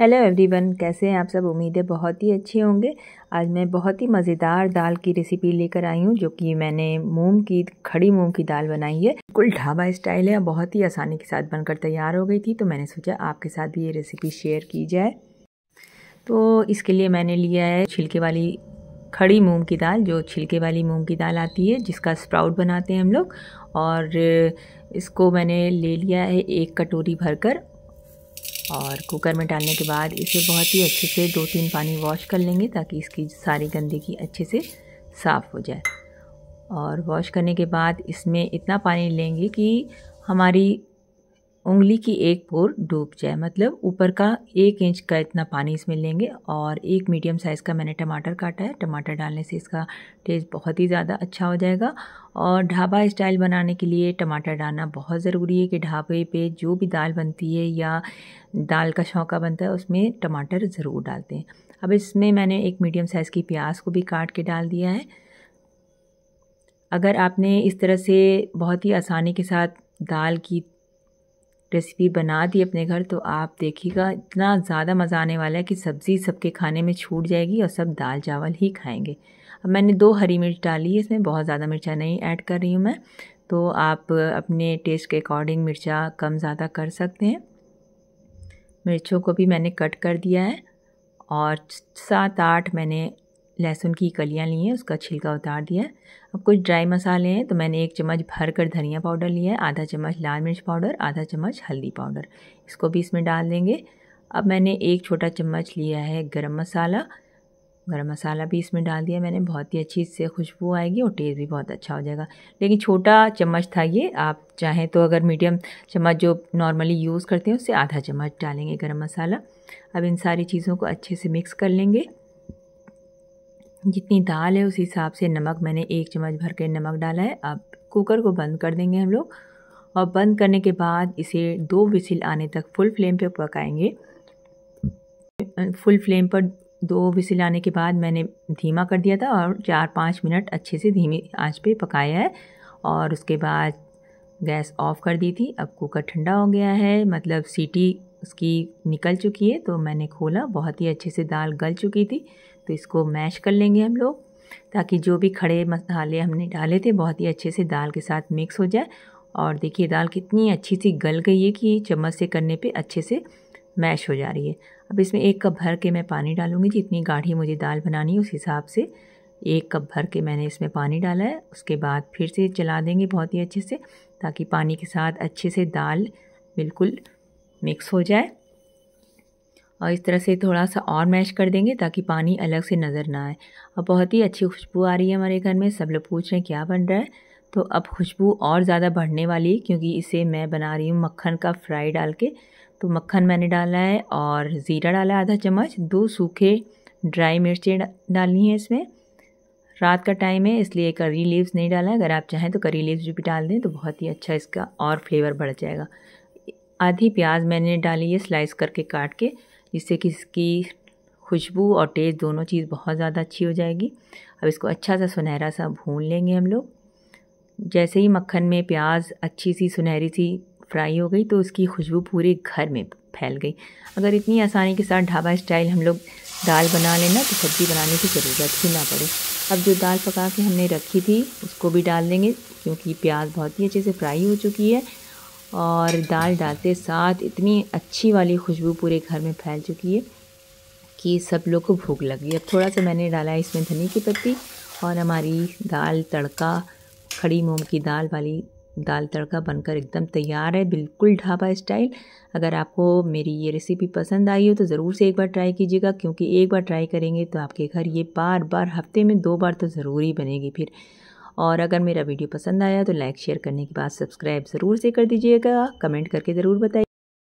hello everyone कैसे हैं आप सब उम्मीदें बहुत ही अच्छे होंगे आज मैं बहुत ही मज़ेदार दाल की रेसिपी लेकर आई हूँ जो कि मैंने मूंग की खड़ी मूंग की दाल बनाई है बिल्कुल ढाबा स्टाइल है बहुत ही आसानी के साथ बनकर तैयार हो गई थी तो मैंने सोचा आपके साथ भी ये रेसिपी शेयर की जाए तो इसके लिए मैंने लिया है छिलके वाली खड़ी मूंग की दाल जो छिलके वाली मूंग की दाल आती है जिसका स्प्राउट बनाते हैं हम लोग और इसको मैंने ले लिया है एक कटोरी भरकर और कुकर में डालने के बाद इसे बहुत ही अच्छे से दो तीन पानी वॉश कर लेंगे ताकि इसकी सारी गंदगी अच्छे से साफ़ हो जाए और वॉश करने के बाद इसमें इतना पानी लेंगे कि हमारी उंगली की एक पोर डूब जाए मतलब ऊपर का एक इंच का इतना पानी इसमें लेंगे और एक मीडियम साइज़ का मैंने टमाटर काटा है टमाटर डालने से इसका टेस्ट बहुत ही ज़्यादा अच्छा हो जाएगा और ढाबा स्टाइल बनाने के लिए टमाटर डालना बहुत ज़रूरी है कि ढाबे पे जो भी दाल बनती है या दाल का शौका बनता है उसमें टमाटर ज़रूर डालते हैं अब इसमें मैंने एक मीडियम साइज़ की प्याज को भी काट के डाल दिया है अगर आपने इस तरह से बहुत ही आसानी के साथ दाल की रेसिपी बना दी अपने घर तो आप देखिएगा इतना ज़्यादा मज़ा आने वाला है कि सब्ज़ी सबके खाने में छूट जाएगी और सब दाल चावल ही खाएंगे अब मैंने दो हरी मिर्च डाली है इसमें बहुत ज़्यादा मिर्चा नहीं ऐड कर रही हूँ मैं तो आप अपने टेस्ट के अकॉर्डिंग मिर्चा कम ज़्यादा कर सकते हैं मिर्चों को भी मैंने कट कर दिया है और सात आठ मैंने लहसुन की कलियाँ ली हैं उसका छिलका उतार दिया अब कुछ ड्राई मसाले हैं तो मैंने एक चम्मच भर कर धनिया पाउडर लिया है आधा चम्मच लाल मिर्च पाउडर आधा चम्मच हल्दी पाउडर इसको भी इसमें डाल देंगे अब मैंने एक छोटा चम्मच लिया है गरम मसाला गरम मसाला भी इसमें डाल दिया मैंने बहुत ही अच्छी इससे खुशबू आएगी और टेस्ट भी बहुत अच्छा हो जाएगा लेकिन छोटा चम्मच था ये आप चाहें तो अगर मीडियम चम्मच जो नॉर्मली यूज़ करते हैं उससे आधा चम्मच डालेंगे गरम मसाला अब इन सारी चीज़ों को अच्छे से मिक्स कर लेंगे जितनी दाल है उस हिसाब से नमक मैंने एक चम्मच भर के नमक डाला है अब कुकर को बंद कर देंगे हम लोग और बंद करने के बाद इसे दो विसिल आने तक फुल फ्लेम पे पकाएंगे फुल फ्लेम पर दो विसिल आने के बाद मैंने धीमा कर दिया था और चार पाँच मिनट अच्छे से धीमी आंच पे पकाया है और उसके बाद गैस ऑफ कर दी थी अब कुकर ठंडा हो गया है मतलब सीटी उसकी निकल चुकी है तो मैंने खोला बहुत ही अच्छे से दाल गल चुकी थी तो इसको मैश कर लेंगे हम लोग ताकि जो भी खड़े मसाले हमने डाले थे बहुत ही अच्छे से दाल के साथ मिक्स हो जाए और देखिए दाल कितनी अच्छी सी गल गई है कि चम्मच से करने पे अच्छे से मैश हो जा रही है अब इसमें एक कप भर के मैं पानी डालूंगी जितनी गाढ़ी मुझे दाल बनानी है उस हिसाब से एक कप भर के मैंने इसमें पानी डाला है उसके बाद फिर से चला देंगे बहुत ही अच्छे से ताकि पानी के साथ अच्छे से दाल बिल्कुल मिक्स हो जाए और इस तरह से थोड़ा सा और मैश कर देंगे ताकि पानी अलग से नज़र ना आए और बहुत ही अच्छी खुशबू आ रही है हमारे घर में सब लोग पूछ रहे हैं क्या बन रहा है तो अब खुशबू और ज़्यादा बढ़ने वाली है क्योंकि इसे मैं बना रही हूँ मक्खन का फ्राई डाल के तो मक्खन मैंने डाला है और ज़ीरा डाला है आधा चम्मच दो सूखे ड्राई मिर्चें डालनी है इसमें रात का टाइम है इसलिए करी लीव्स नहीं डाला है अगर आप चाहें तो करी लीव्स भी डाल दें तो बहुत ही अच्छा इसका और फ्लेवर बढ़ जाएगा आधी प्याज मैंने डाली है स्लाइस करके काट के जिससे कि इसकी खुशबू और टेस्ट दोनों चीज़ बहुत ज़्यादा अच्छी हो जाएगी अब इसको अच्छा सा सुनहरा सा भून लेंगे हम लोग जैसे ही मक्खन में प्याज अच्छी सी सुनहरी सी फ्राई हो गई तो उसकी खुशबू पूरे घर में फैल गई अगर इतनी आसानी के साथ ढाबा स्टाइल हम लोग दाल बना लेना तो सब्ज़ी बनाने की ज़रूरत ही ना पड़े अब जो दाल पका के हमने रखी थी उसको भी डाल देंगे क्योंकि प्याज बहुत ही अच्छे से फ्राई हो चुकी है और दाल डालते साथ इतनी अच्छी वाली खुशबू पूरे घर में फैल चुकी है कि सब लोग को भूख लगी अब थोड़ा सा मैंने डाला है इसमें धनी की पत्ती और हमारी दाल तड़का खड़ी मूंग की दाल वाली दाल तड़का बनकर एकदम तैयार है बिल्कुल ढाबा स्टाइल अगर आपको मेरी ये रेसिपी पसंद आई हो तो ज़रूर से एक बार ट्राई कीजिएगा क्योंकि एक बार ट्राई करेंगे तो आपके घर ये बार बार हफ्ते में दो बार तो ज़रूर ही बनेगी फिर और अगर मेरा वीडियो पसंद आया तो लाइक शेयर करने के बाद सब्सक्राइब ज़रूर से कर दीजिएगा कमेंट करके ज़रूर बताइए